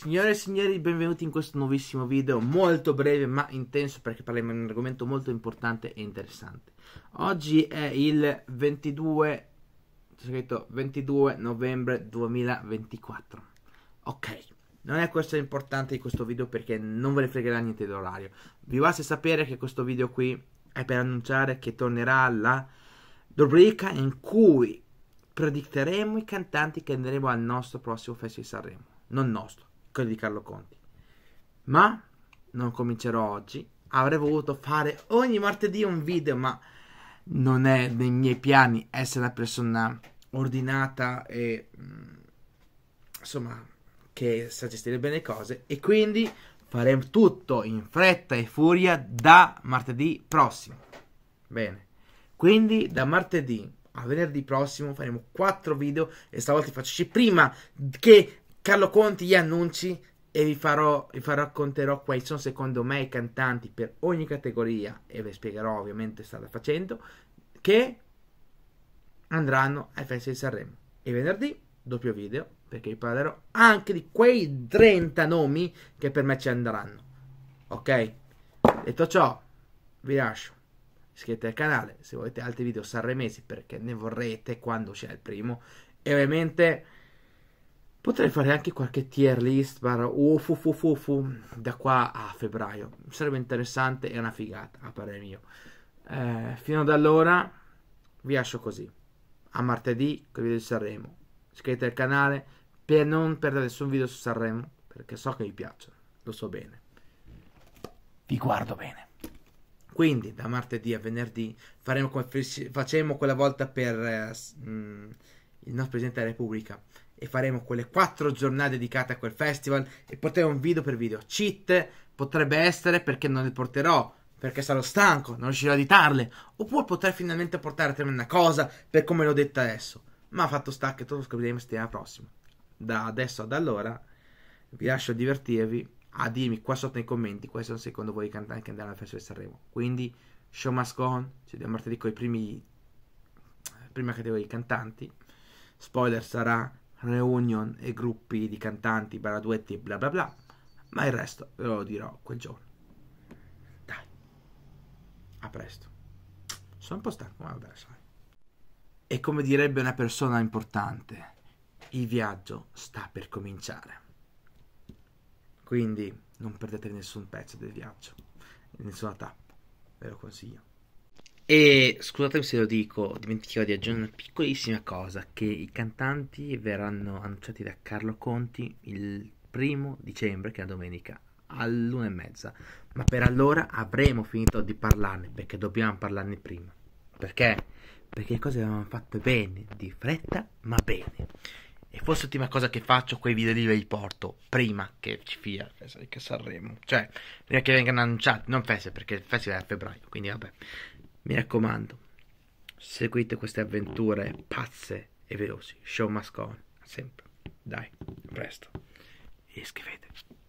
Signore e signori, benvenuti in questo nuovissimo video, molto breve ma intenso perché parliamo di un argomento molto importante e interessante. Oggi è il 22, 22 novembre 2024. Ok, non è questo l'importante di questo video perché non ve ne fregherà niente dell'orario. Vi basta sapere che questo video qui è per annunciare che tornerà la rubrica in cui predicteremo i cantanti che andremo al nostro prossimo Festival di Sanremo. Non nostro, quello di Carlo Conti. Ma non comincerò oggi. Avrei voluto fare ogni martedì un video, ma non è nei miei piani essere una persona ordinata e mm, insomma che sa gestire bene le cose e quindi faremo tutto in fretta e furia da martedì prossimo. Bene. Quindi da martedì a venerdì prossimo faremo 4 video e stavolta li faccio prima che Carlo Conti gli annunci e vi, farò, vi racconterò quali sono secondo me i cantanti per ogni categoria e vi spiegherò ovviamente strada facendo che andranno ai Festival di Sanremo e venerdì doppio video perché vi parlerò anche di quei 30 nomi che per me ci andranno ok detto ciò vi lascio iscrivetevi al canale se volete altri video sanremesi perché ne vorrete quando c'è il primo e ovviamente Potrei fare anche qualche tier list barra ufu, ufu, ufu, ufu da qua a febbraio. Sarebbe interessante e una figata, a parere mio. Eh, fino ad allora vi lascio così. A martedì con il video di Sanremo. Iscrivetevi al canale per non perdere nessun video su Sanremo, perché so che vi piacciono, lo so bene. Vi guardo bene. Quindi da martedì a venerdì faremo come facemmo quella volta per eh, mm, il nostro Presidente della Repubblica e faremo quelle quattro giornate dedicate a quel festival e porteremo un video per video. Cheat potrebbe essere perché non le porterò, perché sarò stanco, non riuscirò a editarle, oppure potrei finalmente portare a termine una cosa per come l'ho detta adesso. Ma fatto sta che tutto lo scopriremo settimana prossima. Da adesso ad allora vi lascio divertirvi a dirmi qua sotto nei commenti quali sono secondo voi i cantanti che andranno al Festival di Sanremo. Quindi show must go on, ci vediamo martedì con i primi prima categoria di cantanti. Spoiler sarà reunion e gruppi di cantanti, baraduetti e bla bla bla, ma il resto ve lo dirò quel giorno. Dai, a presto. Sono un po' stanco, ma vabbè, sai. E come direbbe una persona importante, il viaggio sta per cominciare. Quindi non perdete nessun pezzo del viaggio, nessuna tappa, ve lo consiglio. E scusatemi se lo dico, dimenticavo di aggiungere una piccolissima cosa, che i cantanti verranno annunciati da Carlo Conti il primo dicembre, che è la domenica, all'una e mezza. Ma per allora avremo finito di parlarne, perché dobbiamo parlarne prima. Perché? Perché le cose vanno fatte bene, di fretta, ma bene. E forse l'ultima cosa che faccio, quei video lì ve li porto prima che ci fia che Sanremo. Cioè, prima che vengano annunciati, non feste, perché il festival è a febbraio, quindi vabbè. Mi raccomando, seguite queste avventure pazze e veloci. Show must go on, sempre. Dai, presto. E iscrivetevi.